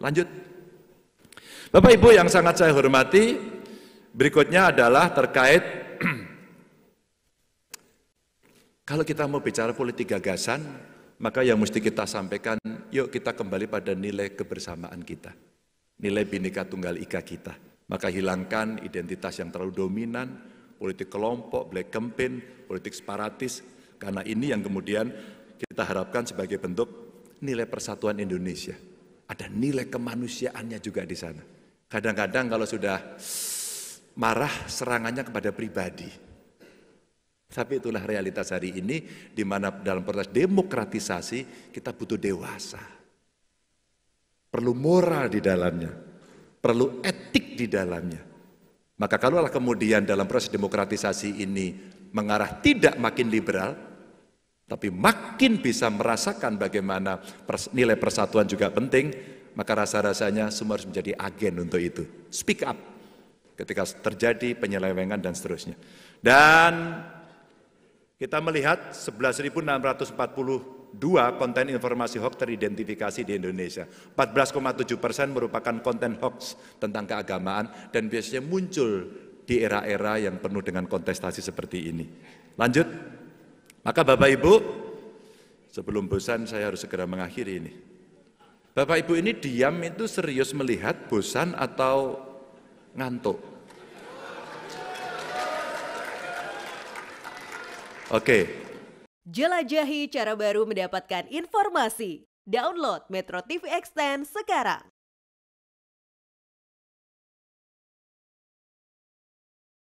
Lanjut. Bapak Ibu yang sangat saya hormati, berikutnya adalah terkait kalau kita mau bicara politik gagasan, maka yang mesti kita sampaikan, yuk kita kembali pada nilai kebersamaan kita. Nilai bineka tunggal ika kita. Maka hilangkan identitas yang terlalu dominan, politik kelompok, black campaign, politik separatis, karena ini yang kemudian kita harapkan sebagai bentuk nilai persatuan Indonesia. Ada nilai kemanusiaannya juga di sana. Kadang-kadang kalau sudah marah serangannya kepada pribadi. Tapi itulah realitas hari ini di mana dalam proses demokratisasi kita butuh dewasa. Perlu moral di dalamnya, perlu etik di dalamnya. Maka kalaulah kemudian dalam proses demokratisasi ini mengarah tidak makin liberal, tapi makin bisa merasakan bagaimana pers nilai persatuan juga penting, maka rasa-rasanya semua harus menjadi agen untuk itu. Speak up ketika terjadi penyelewengan dan seterusnya. Dan kita melihat 11.642 konten informasi hoax teridentifikasi di Indonesia. 14,7 persen merupakan konten hoax tentang keagamaan dan biasanya muncul di era-era yang penuh dengan kontestasi seperti ini. Lanjut. Maka Bapak Ibu, sebelum bosan saya harus segera mengakhiri ini. Bapak Ibu ini diam itu serius melihat bosan atau ngantuk. Oke. Okay. Jelajahi cara baru mendapatkan informasi. Download Metro TV Extend sekarang.